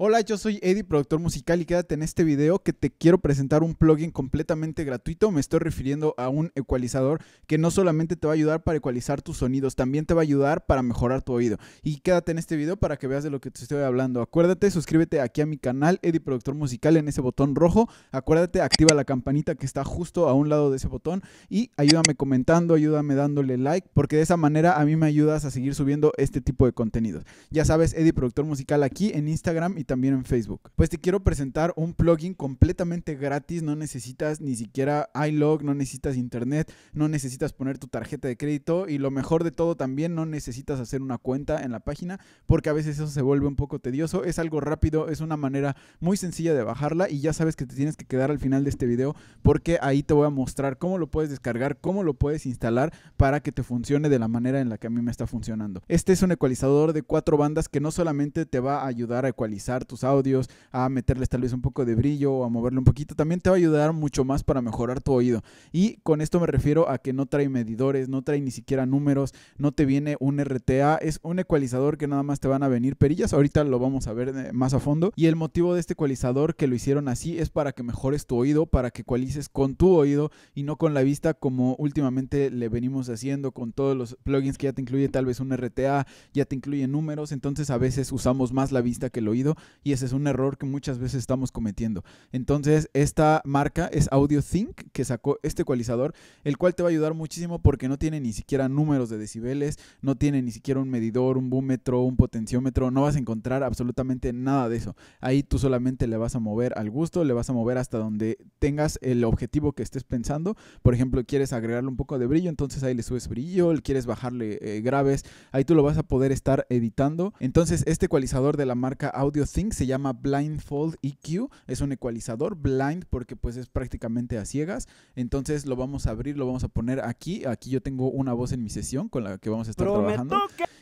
Hola, yo soy Eddie, productor musical, y quédate en este video que te quiero presentar un plugin completamente gratuito. Me estoy refiriendo a un ecualizador que no solamente te va a ayudar para ecualizar tus sonidos, también te va a ayudar para mejorar tu oído. Y quédate en este video para que veas de lo que te estoy hablando. Acuérdate, suscríbete aquí a mi canal, Eddie Productor Musical, en ese botón rojo. Acuérdate, activa la campanita que está justo a un lado de ese botón y ayúdame comentando, ayúdame dándole like, porque de esa manera a mí me ayudas a seguir subiendo este tipo de contenidos. Ya sabes, Eddie Productor Musical aquí en Instagram también en Facebook. Pues te quiero presentar un plugin completamente gratis, no necesitas ni siquiera iLog, no necesitas internet, no necesitas poner tu tarjeta de crédito y lo mejor de todo también no necesitas hacer una cuenta en la página porque a veces eso se vuelve un poco tedioso, es algo rápido, es una manera muy sencilla de bajarla y ya sabes que te tienes que quedar al final de este video porque ahí te voy a mostrar cómo lo puedes descargar, cómo lo puedes instalar para que te funcione de la manera en la que a mí me está funcionando. Este es un ecualizador de cuatro bandas que no solamente te va a ayudar a ecualizar tus audios, a meterles tal vez un poco de brillo o a moverle un poquito, también te va a ayudar mucho más para mejorar tu oído. Y con esto me refiero a que no trae medidores, no trae ni siquiera números, no te viene un RTA, es un ecualizador que nada más te van a venir perillas, ahorita lo vamos a ver eh, más a fondo. Y el motivo de este ecualizador que lo hicieron así es para que mejores tu oído, para que ecualices con tu oído y no con la vista como últimamente le venimos haciendo con todos los plugins que ya te incluye tal vez un RTA, ya te incluye números, entonces a veces usamos más la vista que el oído y ese es un error que muchas veces estamos cometiendo. Entonces, esta marca es AudioThink que sacó este ecualizador, el cual te va a ayudar muchísimo porque no tiene ni siquiera números de decibeles, no tiene ni siquiera un medidor, un búmetro, un potenciómetro, no vas a encontrar absolutamente nada de eso. Ahí tú solamente le vas a mover al gusto, le vas a mover hasta donde tengas el objetivo que estés pensando. Por ejemplo, quieres agregarle un poco de brillo, entonces ahí le subes brillo, quieres bajarle eh, graves, ahí tú lo vas a poder estar editando. Entonces, este ecualizador de la marca AudioThink se llama Blindfold EQ, es un ecualizador blind porque pues es prácticamente a ciegas, entonces lo vamos a abrir, lo vamos a poner aquí, aquí yo tengo una voz en mi sesión con la que vamos a estar trabajando.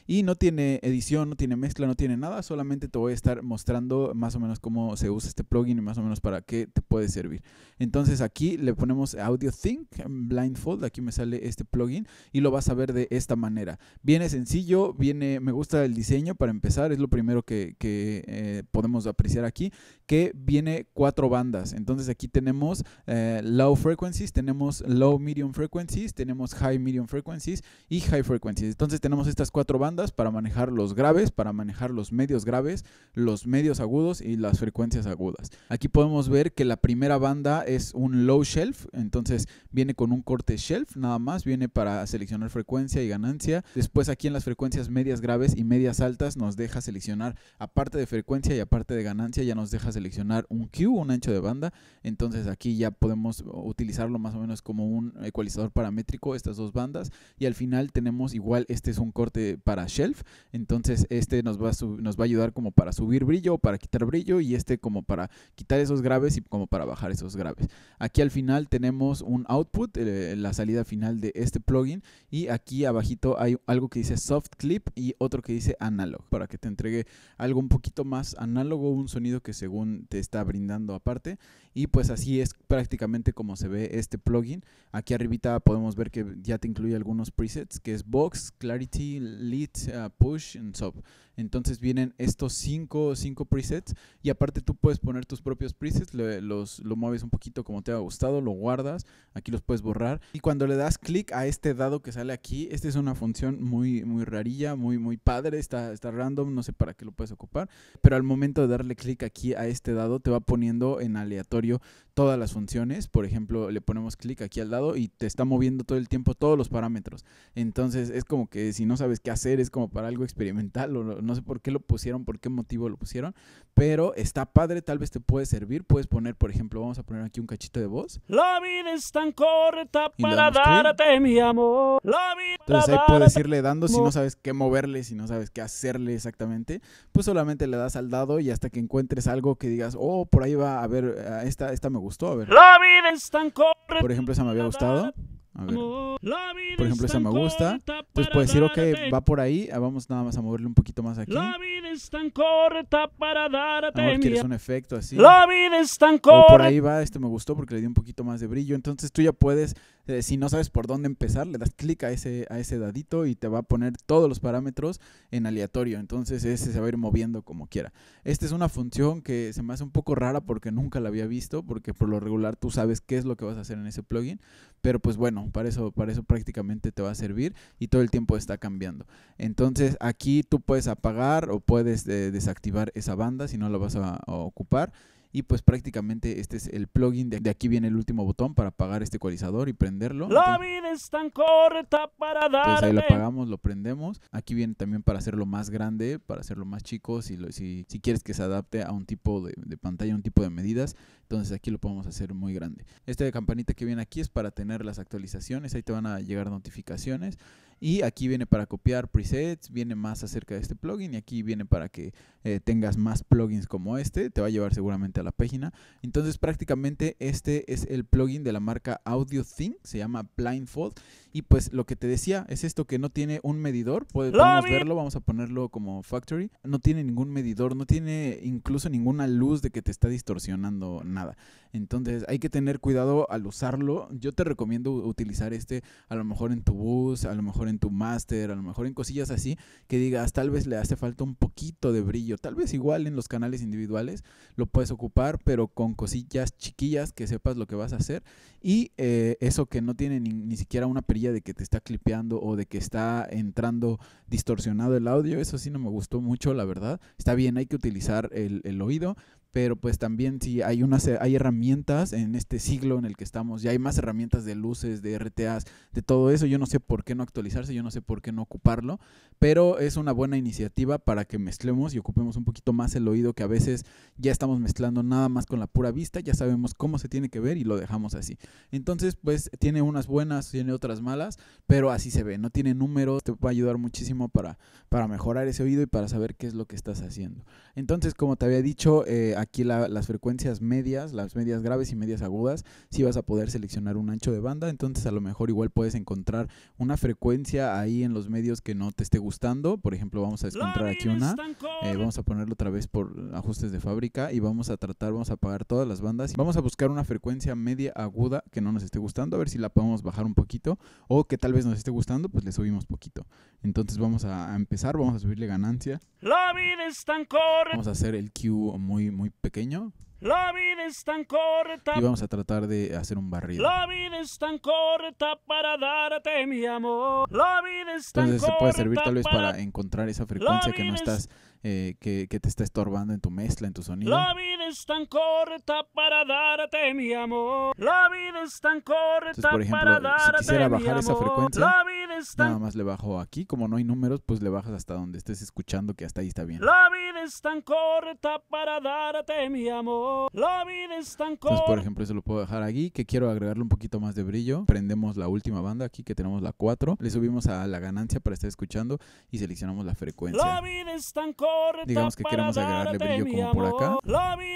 Y no tiene edición, no tiene mezcla, no tiene nada. Solamente te voy a estar mostrando más o menos cómo se usa este plugin y más o menos para qué te puede servir. Entonces aquí le ponemos Audio Think Blindfold. Aquí me sale este plugin y lo vas a ver de esta manera. Viene sencillo, viene, me gusta el diseño para empezar. Es lo primero que, eh, podemos apreciar aquí, que viene cuatro bandas. Entonces aquí tenemos eh, Low Frequencies, tenemos Low Medium Frequencies, tenemos High Medium Frequencies y High Frequencies. Entonces tenemos estas cuatro bandas para manejar los graves, para manejar los medios graves, los medios agudos y las frecuencias agudas. Aquí podemos ver que la primera banda es un low shelf, entonces viene con un corte shelf nada más, viene para seleccionar frecuencia y ganancia. Después aquí en las frecuencias medias graves y medias altas nos deja seleccionar, aparte de frecuencia y aparte de ganancia, ya nos deja seleccionar un Q, un ancho de banda. Entonces aquí ya podemos utilizarlo más o menos como un ecualizador paramétrico, estas dos bandas. Y al final tenemos igual, este es un corte para Shelf. Entonces este nos va, a nos va a ayudar como para subir brillo o para quitar brillo y este como para quitar esos graves y como para bajar esos graves. Aquí al final tenemos un output, eh, la salida final de este plugin y aquí abajito hay algo que dice soft clip y otro que dice analog para que te entregue algo un poquito más análogo, un sonido que según te está brindando aparte y pues así es prácticamente como se ve este plugin. Aquí arribita podemos ver que ya te incluye algunos presets que es Box, Clarity, Lit, right, uh, push and stop. Entonces vienen estos cinco, presets y aparte tú puedes poner tus propios presets, lo mueves un poquito como te ha gustado, lo guardas, aquí los puedes borrar y cuando le das clic a este dado que sale aquí, esta es una función muy, muy rarilla, muy, muy padre, está, está random, no sé para qué lo puedes ocupar, pero al momento de darle clic aquí a este dado te va poniendo en aleatorio todas las funciones, por ejemplo le ponemos clic aquí al dado y te está moviendo todo el tiempo todos los parámetros, entonces es como que si no sabes qué hacer es como para algo experimental o no sé por qué lo pusieron, por qué motivo lo pusieron, pero está padre, tal vez te puede servir. Puedes poner, por ejemplo, vamos a poner aquí un cachito de voz. La vida es tan corta para darte mi amor. La vida Entonces ahí puedes irle dando si no sabes qué moverle, si no sabes qué hacerle exactamente, pues solamente le das al dado y hasta que encuentres algo que digas, oh, por ahí va, a ver, esta, esta me gustó, a ver. La vida es tan corta. Por ejemplo, esa me había gustado. Por ejemplo, esa me gusta. Pues puedes decir, ok, va por ahí. Ah, vamos nada más a moverle un poquito más aquí. La vida es tan corta para dar a quieres un efecto así. La vida es corta. O por ahí va, este me gustó porque le dio un poquito más de brillo. Entonces tú ya puedes, eh, si no sabes por dónde empezar, le das clic a ese, a ese dadito y te va a poner todos los parámetros en aleatorio. Entonces ese se va a ir moviendo como quiera. Esta es una función que se me hace un poco rara porque nunca la había visto, porque por lo regular tú sabes qué es lo que vas a hacer en ese plugin. Pero pues bueno, para eso, para eso prácticamente te va a servir y todo el tiempo está cambiando. Entonces aquí tú puedes apagar o puedes eh, desactivar esa banda si no la vas a ocupar. Y pues prácticamente este es el plugin. De, aquí viene el último botón para apagar este ecualizador y prenderlo. La vida es tan corta para dar. Entonces ahí lo apagamos, lo prendemos. Aquí viene también para hacerlo más grande, para hacerlo más chico. Si, si, quieres que se adapte a un tipo de, de pantalla, un tipo de medidas. Entonces aquí lo podemos hacer muy grande. Esta campanita que viene aquí es para tener las actualizaciones. Ahí te van a llegar notificaciones. Y aquí viene para copiar presets, viene más acerca de este plugin y aquí viene para que eh, tengas más plugins como este. Te va a llevar seguramente a la página. Entonces prácticamente este es el plugin de la marca Audio Thing, se llama Blindfold. Y pues lo que te decía es esto que no tiene un medidor, podemos verlo, vamos a ponerlo como factory. No tiene ningún medidor, no tiene incluso ninguna luz de que te está distorsionando nada. Entonces hay que tener cuidado al usarlo. Yo te recomiendo utilizar este a lo mejor en tu bus, a lo mejor en tu máster, a lo mejor en cosillas así, que digas, tal vez le hace falta un poquito de brillo, tal vez igual en los canales individuales lo puedes ocupar, pero con cosillas chiquillas que sepas lo que vas a hacer y eh, eso que no tiene ni, siquiera una perilla de que te está clipeando o de que está entrando distorsionado el audio, eso sí no me gustó mucho, la verdad. Está bien, hay que utilizar el, el oído, pero pues también si hay unas eh, hay herramientas en este siglo en el que estamos, ya hay más herramientas de luces, de RTAs, de todo eso, yo no sé por qué no actualizarse, yo no sé por qué no ocuparlo, pero es una buena iniciativa para que mezclemos y ocupemos un poquito más el oído que a veces ya estamos mezclando nada más con la pura vista, ya sabemos cómo se tiene que ver y lo dejamos así. Entonces, pues tiene unas buenas, tiene otras malas, pero así se ve, no tiene números, te va a ayudar muchísimo para para mejorar ese oído y para saber qué es lo que estás haciendo. Entonces, como te había dicho, eh, aquí las frecuencias medias, las medias graves y medias agudas, Si vas a poder seleccionar un ancho de banda, entonces a lo mejor igual puedes encontrar una frecuencia ahí en los medios que no te esté gustando, por ejemplo vamos a encontrar aquí una, eh, vamos a ponerlo otra vez por ajustes de fábrica y vamos a tratar, vamos a apagar todas las bandas, vamos a buscar una frecuencia media aguda que no nos esté gustando, a ver si la podemos bajar un poquito o que tal vez nos esté gustando, pues le subimos poquito. Entonces vamos a empezar, vamos a subirle ganancia. Vamos a hacer el Q muy muy pequeño. La vida corta. Y vamos a tratar de hacer un barrido. La vida corta para La vida Entonces se puede servir tal vez para encontrar esa frecuencia que no estás, eh, que, te está estorbando en tu mezcla, en tu sonido es tan corta para darte mi amor. La vida es tan corta Entonces, por ejemplo, para darte si quisiera bajar esa frecuencia, nada más le bajo aquí. Como no hay números, pues le bajas hasta donde estés escuchando, que hasta ahí está bien. La vida es tan corta para darte mi amor. La vida es tan corta. Entonces, por ejemplo, eso lo puedo dejar aquí, que quiero agregarle un poquito más de brillo. Prendemos la última banda aquí, que tenemos la 4. Le subimos a la ganancia para estar escuchando y seleccionamos la frecuencia. La vida es tan corta Digamos que queremos agregarle brillo como por acá. La vida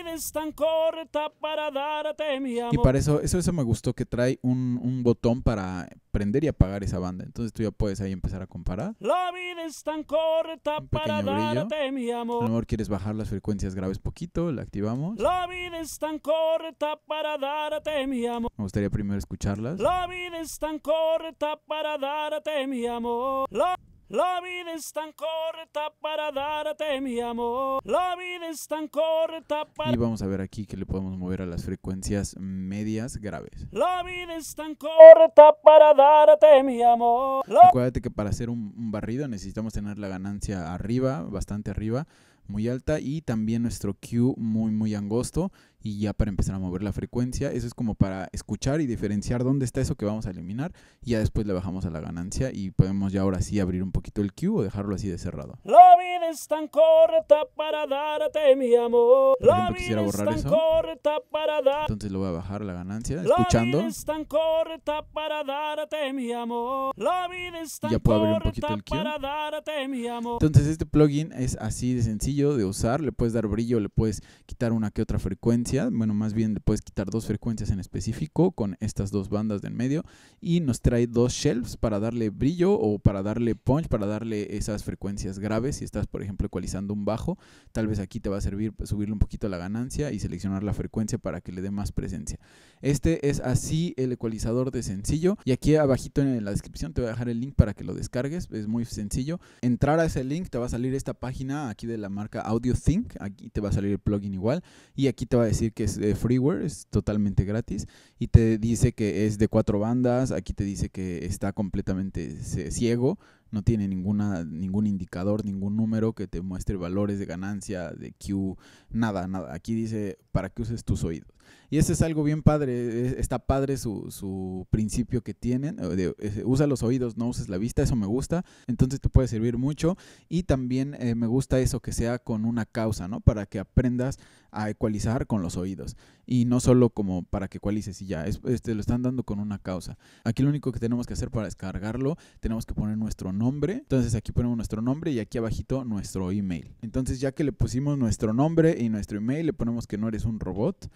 y para eso, eso, eso me gustó que trae un, botón para prender y apagar esa banda. Entonces tú ya puedes ahí empezar a comparar. La vida es tan para mi amor. A lo quieres bajar las frecuencias graves poquito, la activamos. La vida es tan corta para darte mi amor. Me gustaría primero escucharlas. La vida es tan corta para darte mi amor. La vida es tan corta para darte mi amor. La vida es tan corta para... Y vamos a ver aquí que le podemos mover a las frecuencias medias graves. La vida es tan corta para darte mi amor. Acuérdate que para hacer un barrido necesitamos tener la ganancia arriba, bastante arriba muy alta y también nuestro Q muy muy angosto y ya para empezar a mover la frecuencia. Eso es como para escuchar y diferenciar dónde está eso que vamos a eliminar. Y ya después le bajamos a la ganancia y podemos ya ahora sí abrir un poquito el Q o dejarlo así de cerrado es tan corta para darte mi amor. quisiera borrar eso. Entonces lo voy a bajar la ganancia, escuchando. ya puedo abrir un poquito el Entonces este plugin es así de sencillo de usar. Le puedes dar brillo, le puedes quitar una que otra frecuencia. Bueno, más bien le puedes quitar dos frecuencias en específico con estas dos bandas de en medio. Y nos trae dos shelves para darle brillo o para darle punch, para darle esas frecuencias graves si estás, por por ejemplo, ecualizando un bajo, tal vez aquí te va a servir pues, subirle un poquito la ganancia y seleccionar la frecuencia para que le dé más presencia. Este es así el ecualizador de sencillo y aquí abajito en la descripción te voy a dejar el link para que lo descargues, es muy sencillo. Entrar a ese link te va a salir esta página aquí de la marca AudioThink, aquí te va a salir el plugin igual y aquí te va a decir que es eh, freeware, es totalmente gratis y te dice que es de cuatro bandas, aquí te dice que está completamente eh, ciego no tiene ninguna, ningún indicador, ningún número que te muestre valores de ganancia, de Q, nada, nada. Aquí dice para que uses tus oídos. Y eso es algo bien padre, e, e, está padre su, principio que tienen, usa los oídos, no uses la vista, eso me gusta, entonces te puede servir mucho y también eh, me gusta eso que sea con una causa, ¿no? Para que aprendas a ecualizar con los oídos y no solo como para que ecualices y ya, es, este, lo están dando con una causa. Aquí lo único que tenemos que hacer para descargarlo, tenemos que poner nuestro nombre, entonces aquí ponemos nuestro nombre y aquí abajito nuestro email. Entonces ya que le pusimos nuestro nombre y nuestro email, le ponemos que no eres un robot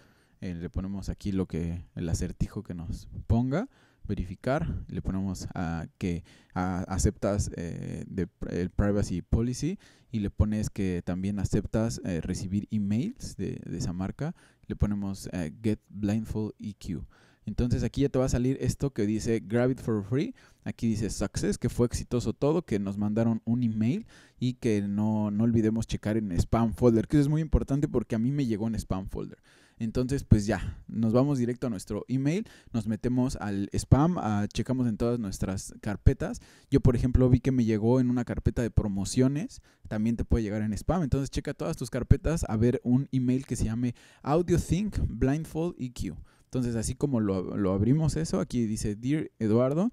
eh, le ponemos aquí lo que el acertijo que nos ponga verificar, le ponemos que aceptas eh, el privacy policy y le pones que también aceptas eh, recibir emails de, esa marca, le ponemos get blindfold EQ. Entonces aquí ya te va a salir esto que dice grab it for free. Aquí dice success, que fue exitoso todo, que nos mandaron un email y que no, no olvidemos checar en spam folder, que eso es muy importante porque a mí me llegó en spam folder. Entonces, pues ya, nos vamos directo a nuestro email, nos metemos al spam, ah, checamos en todas nuestras carpetas. Yo, por ejemplo, vi que me llegó en una carpeta de promociones, también te puede llegar en spam. Entonces, checa todas tus carpetas a ver un email que se llame AudioThink Blindfold EQ. Entonces, así como lo, lo abrimos eso, aquí dice, Dear Eduardo,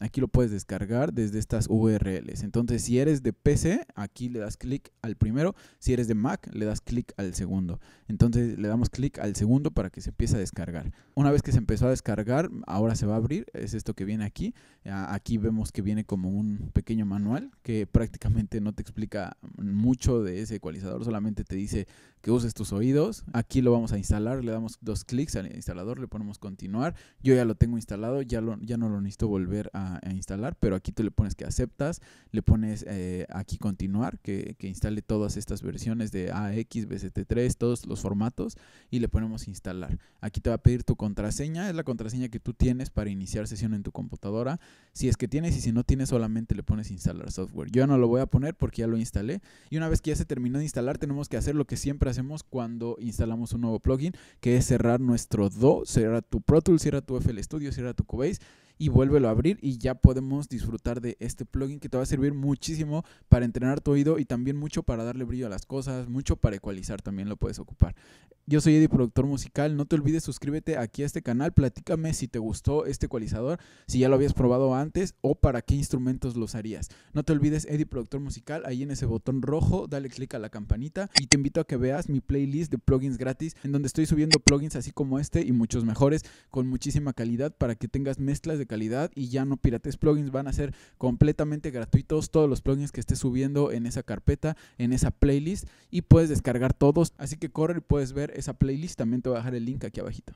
aquí lo puedes descargar desde estas URLs. Entonces, si eres de PC, aquí le das clic al primero. Si eres de Mac, le das clic al segundo. Entonces, le damos clic al segundo para que se empiece a descargar. Una vez que se empezó a descargar, ahora se va a abrir. Es esto que viene aquí. Aquí vemos que viene como un pequeño manual que prácticamente no te explica mucho de ese ecualizador. Solamente te dice que uses tus oídos. Aquí lo vamos a instalar. Le damos dos clics al instalador. Le ponemos continuar. Yo ya lo tengo instalado. Ya, ya no lo necesito volver a, instalar, pero aquí tú le pones que aceptas, le pones eh, aquí continuar, que, instale todas estas versiones de AX, BCT3, todos los formatos, y le ponemos instalar. Aquí te va a pedir tu contraseña, es la contraseña que tú tienes para iniciar sesión en tu computadora. Si es que tienes y si no tienes, solamente le pones instalar software. Yo no lo voy a poner porque ya lo instalé. Y una vez que ya se terminó de instalar, tenemos que hacer lo que siempre hacemos cuando instalamos un nuevo plugin, que es cerrar nuestro DO, cerrar tu Pro Tools, cierra tu FL Studio, cierra tu Cubase y vuélvelo a abrir y ya podemos disfrutar de este plugin que te va a servir muchísimo para entrenar tu oído y también mucho para darle brillo a las cosas, mucho para ecualizar también lo puedes ocupar. Yo soy Eddie, productor musical, no te olvides suscríbete aquí a este canal, platícame si te gustó este ecualizador, si ya lo habías probado antes o para qué instrumentos los harías. No te olvides Eddie, productor musical, ahí en ese botón rojo, dale clic a la campanita y te invito a que veas mi playlist de plugins gratis en donde estoy subiendo plugins así como este y muchos mejores con muchísima calidad para que tengas mezclas de calidad y ya no pirates plugins, van a ser completamente gratuitos todos los plugins que estés subiendo en esa carpeta, en esa playlist y puedes descargar todos, así que corre y puedes ver esa playlist, también te voy a dejar el link aquí abajito.